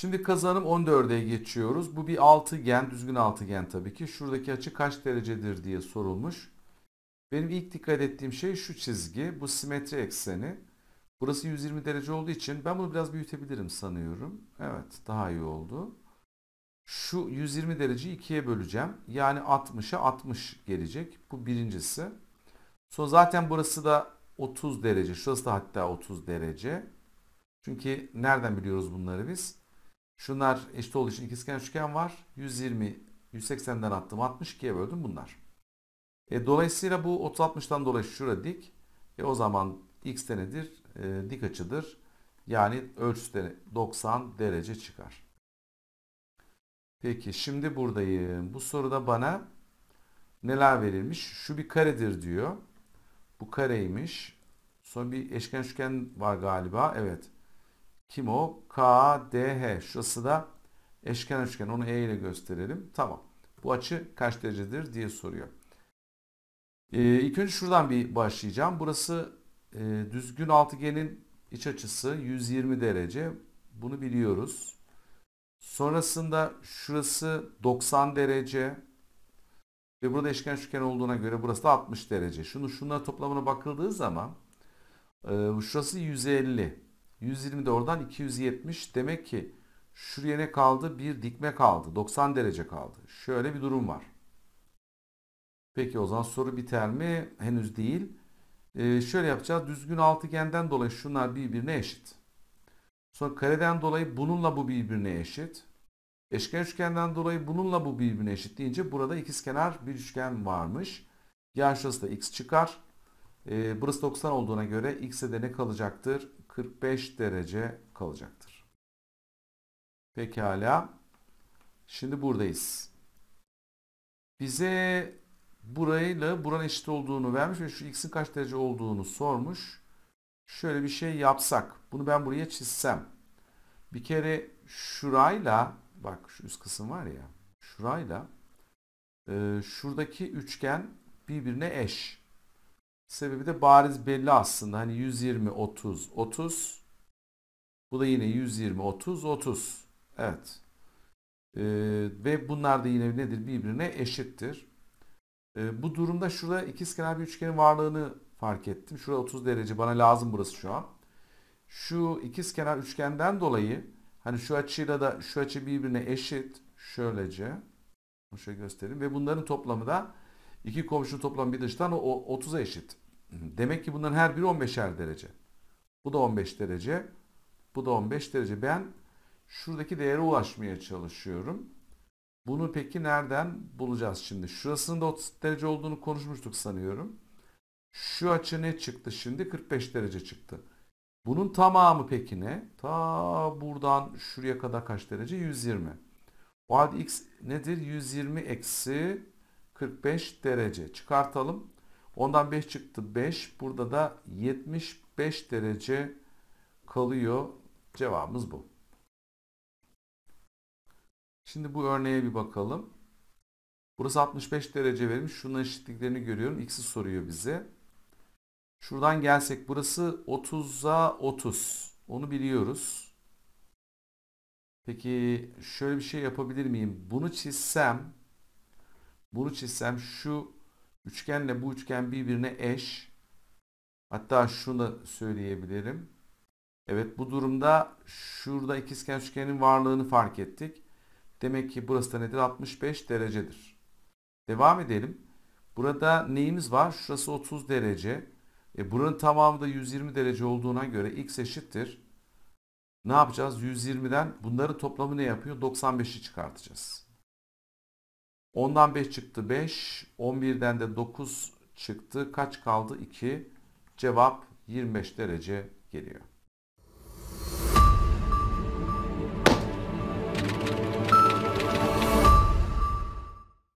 Şimdi kazanım 14'e geçiyoruz. Bu bir altıgen, düzgün altıgen tabii ki. Şuradaki açı kaç derecedir diye sorulmuş. Benim ilk dikkat ettiğim şey şu çizgi, bu simetri ekseni. Burası 120 derece olduğu için ben bunu biraz büyütebilirim sanıyorum. Evet, daha iyi oldu. Şu 120 dereceyi ikiye böleceğim. Yani 60'a 60 gelecek. Bu birincisi. Son zaten burası da 30 derece. Şurası da hatta 30 derece. Çünkü nereden biliyoruz bunları biz? Şunlar eşit olduğu için ikizkenar üçgen var. 120, 180'den attım. 62'ye böldüm bunlar. E, dolayısıyla bu 30-60'dan dolayı şura dik. E, o zaman x de nedir? E, dik açıdır. Yani ölçüsü 90 derece çıkar. Peki şimdi buradayım. Bu soruda bana neler verilmiş? Şu bir karedir diyor. Bu kareymiş. Sonra bir eşken üçgen var galiba. Evet. Kim o? KDH. Şurası da eşkenar üçgen. Onu E ile gösterelim. Tamam. Bu açı kaç derecedir diye soruyor. Ee, ilk önce şuradan bir başlayacağım. Burası e, düzgün altıgenin iç açısı 120 derece. Bunu biliyoruz. Sonrasında şurası 90 derece. Ve burada eşkenar üçgen olduğuna göre burası da 60 derece. Şunu şunlar toplamına bakıldığı zaman e, şurası 150. 120 de oradan 270. Demek ki şuraya ne kaldı? Bir dikme kaldı. 90 derece kaldı. Şöyle bir durum var. Peki o zaman soru biter mi? Henüz değil. Ee, şöyle yapacağız. Düzgün altıgenden dolayı şunlar birbirine eşit. Sonra kareden dolayı bununla bu birbirine eşit. Eşken üçgenden dolayı bununla bu birbirine eşit deyince burada ikizkenar bir üçgen varmış. Yani şurası da x çıkar. Ee, burası 90 olduğuna göre x'e de ne kalacaktır? 45 derece kalacaktır. Pekala. Şimdi buradayız. Bize burayla buranın eşit olduğunu vermiş ve şu x'in kaç derece olduğunu sormuş. Şöyle bir şey yapsak. Bunu ben buraya çizsem. Bir kere şurayla bak şu üst kısım var ya şurayla e, şuradaki üçgen birbirine eş. Sebebi de bariz belli aslında. Hani 120, 30, 30. Bu da yine 120, 30, 30. Evet. Ee, ve bunlar da yine nedir? Birbirine eşittir. Ee, bu durumda şurada ikizkenar bir üçgenin varlığını fark ettim. Şurada 30 derece bana lazım burası şu an. Şu ikizkenar üçgenden dolayı hani şu açıyla da şu açı birbirine eşit. Şöylece. Şöyle göstereyim. Ve bunların toplamı da iki komşu toplam bir dıştan o 30'a eşit. Demek ki bunların her biri 15'er derece. Bu da 15 derece. Bu da 15 derece. Ben şuradaki değere ulaşmaya çalışıyorum. Bunu peki nereden bulacağız şimdi? Şurasında 30 derece olduğunu konuşmuştuk sanıyorum. Şu açı ne çıktı şimdi? 45 derece çıktı. Bunun tamamı peki ne? Ta buradan şuraya kadar kaç derece? 120. O halde x nedir? 120 eksi 45 derece. Çıkartalım. Ondan 5 çıktı 5. Burada da 75 derece kalıyor. Cevabımız bu. Şimdi bu örneğe bir bakalım. Burası 65 derece verilmiş. Şunun eşitliklerini görüyorum. X'i soruyor bize. Şuradan gelsek burası 30'a 30. Onu biliyoruz. Peki şöyle bir şey yapabilir miyim? Bunu çizsem bunu çizsem şu Üçgenle bu üçgen birbirine eş. Hatta şunu da söyleyebilirim. Evet bu durumda şurada ikizkenar üçgenin varlığını fark ettik. Demek ki burası da nedir? 65 derecedir. Devam edelim. Burada neyimiz var? Şurası 30 derece. E buranın tamamı da 120 derece olduğuna göre x eşittir. Ne yapacağız? 120'den bunların toplamı ne yapıyor? 95'i çıkartacağız. 10'dan 5 çıktı 5. 11'den de 9 çıktı. Kaç kaldı? 2. Cevap 25 derece geliyor.